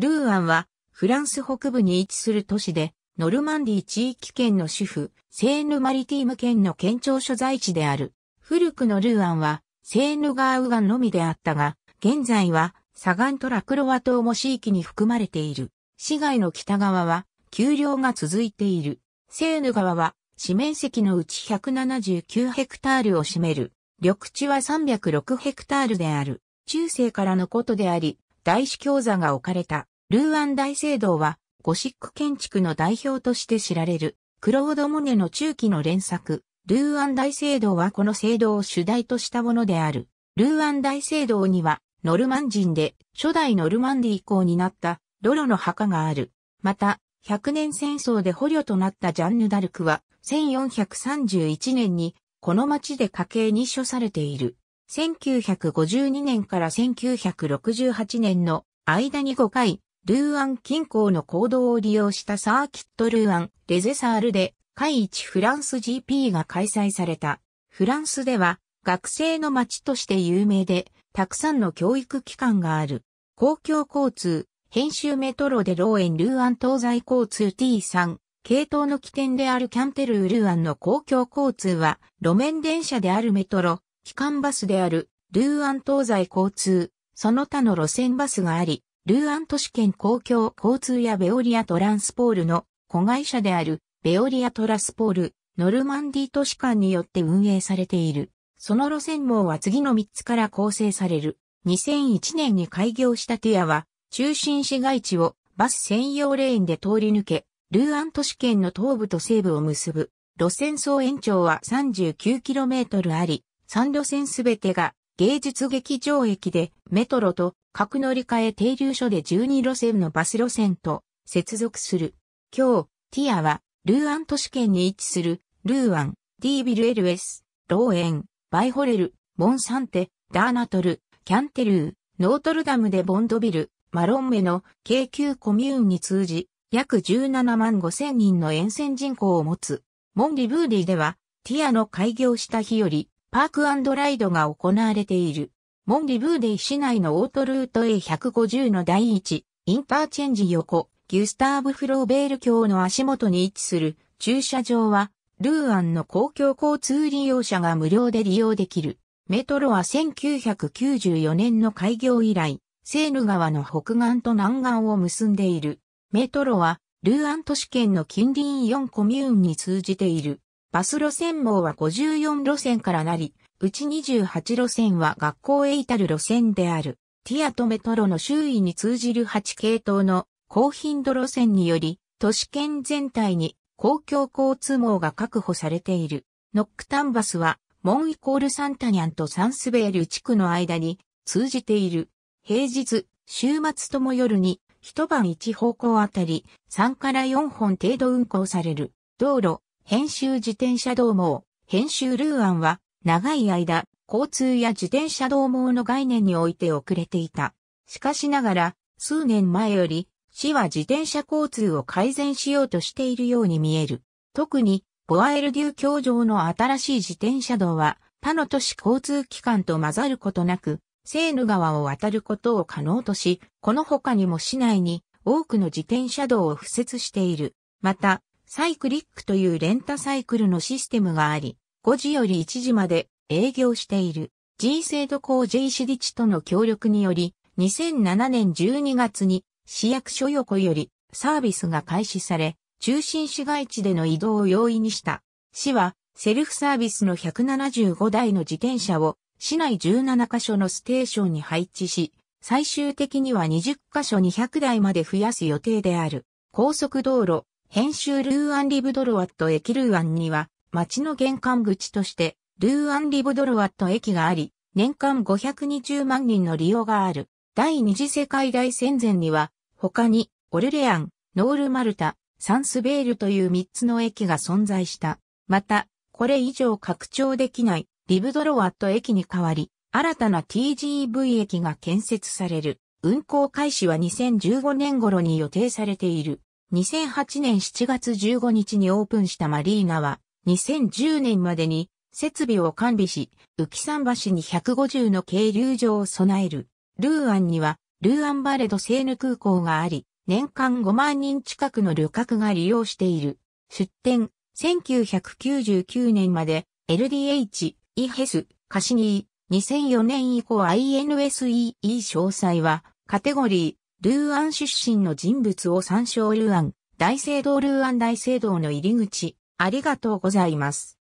ルーアンは、フランス北部に位置する都市で、ノルマンディ地域圏の主婦、セーヌ・マリティーム圏の県庁所在地である。古くのルーアンは、セーヌ川右岸のみであったが、現在は、サガントラクロワ島も地域に含まれている。市街の北側は、丘陵が続いている。セーヌ川は、市面積のうち179ヘクタールを占める。緑地は306ヘクタールである。中世からのことであり、大司教座が置かれた。ルーアン大聖堂は、ゴシック建築の代表として知られる、クロード・モネの中期の連作、ルーアン大聖堂はこの聖堂を主題としたものである。ルーアン大聖堂には、ノルマン人で、初代ノルマンディ以降になった、ドロの墓がある。また、100年戦争で捕虜となったジャンヌ・ダルクは、1431年に、この町で家計に処されている。1952年から1968年の間に5回、ルーアン近郊の行動を利用したサーキットルーアン、レゼサールで、海一フランス GP が開催された。フランスでは、学生の街として有名で、たくさんの教育機関がある。公共交通、編集メトロでローエンルーアン東西交通 T3、系統の起点であるキャンテルールーアンの公共交通は、路面電車であるメトロ、機関バスである、ルーアン東西交通、その他の路線バスがあり、ルーアン都市圏公共交通やベオリアトランスポールの子会社であるベオリアトランスポール、ノルマンディ都市間によって運営されている。その路線網は次の3つから構成される。2001年に開業したティアは、中心市街地をバス専用レーンで通り抜け、ルーアン都市圏の東部と西部を結ぶ。路線総延長は 39km あり、3路線すべてが芸術劇場駅でメトロと各乗り換え停留所で12路線のバス路線と接続する。今日、ティアは、ルーアン都市圏に位置する、ルーアン、ディービルエルエス、ローエン、バイホレル、モンサンテ、ダーナトル、キャンテルー、ノートルダムでボンドビル、マロンメの京急コミューンに通じ、約17万5千人の沿線人口を持つ、モンリブーディでは、ティアの開業した日より、パークライドが行われている。モンリブーデイ市内のオートルート A150 の第1、インターチェンジ横、ギュスターブ・フローベール橋の足元に位置する駐車場は、ルーアンの公共交通利用者が無料で利用できる。メトロは1994年の開業以来、セーヌ川の北岸と南岸を結んでいる。メトロは、ルーアン都市圏の近隣4コミューンに通じている。バス路線網は54路線からなり、うち28路線は学校へ至る路線である。ティアとメトロの周囲に通じる8系統の高頻度路線により、都市圏全体に公共交通網が確保されている。ノックタンバスは、モンイコールサンタニャンとサンスベール地区の間に通じている。平日、週末とも夜に一晩一方向あたり3から4本程度運行される。道路、編集自転車道網、編集ルーアンは長い間、交通や自転車道網の概念において遅れていた。しかしながら、数年前より、市は自転車交通を改善しようとしているように見える。特に、ボアエルデュー教場の新しい自転車道は、他の都市交通機関と混ざることなく、セーヌ川を渡ることを可能とし、この他にも市内に多くの自転車道を付設している。また、サイクリックというレンタサイクルのシステムがあり、5時より1時まで営業している G 制度工 J ィチとの協力により、2007年12月に市役所横よりサービスが開始され、中心市街地での移動を容易にした。市はセルフサービスの175台の自転車を市内17カ所のステーションに配置し、最終的には20カ所200台まで増やす予定である。高速道路、編集ルーアンリブドロワット駅ルーアンには町の玄関口として、ルーアン・リブドルワット駅があり、年間520万人の利用がある。第二次世界大戦前には、他に、オルレアン、ノール・マルタ、サンスベールという3つの駅が存在した。また、これ以上拡張できないリブドロワット駅に代わり、新たな TGV 駅が建設される。運行開始は2015年頃に予定されている。2008年7月15日にオープンしたマリーナは、2010年までに設備を完備し、浮桟橋に150の軽流場を備える。ルーアンには、ルーアンバレドセーヌ空港があり、年間5万人近くの旅客が利用している。出展、1999年まで LDH、イヘス、カシニー、2004年以降 INSEE 詳細は、カテゴリー、ルーアン出身の人物を参照ルーアン、大聖堂ルーアン大聖堂の入り口、ありがとうございます。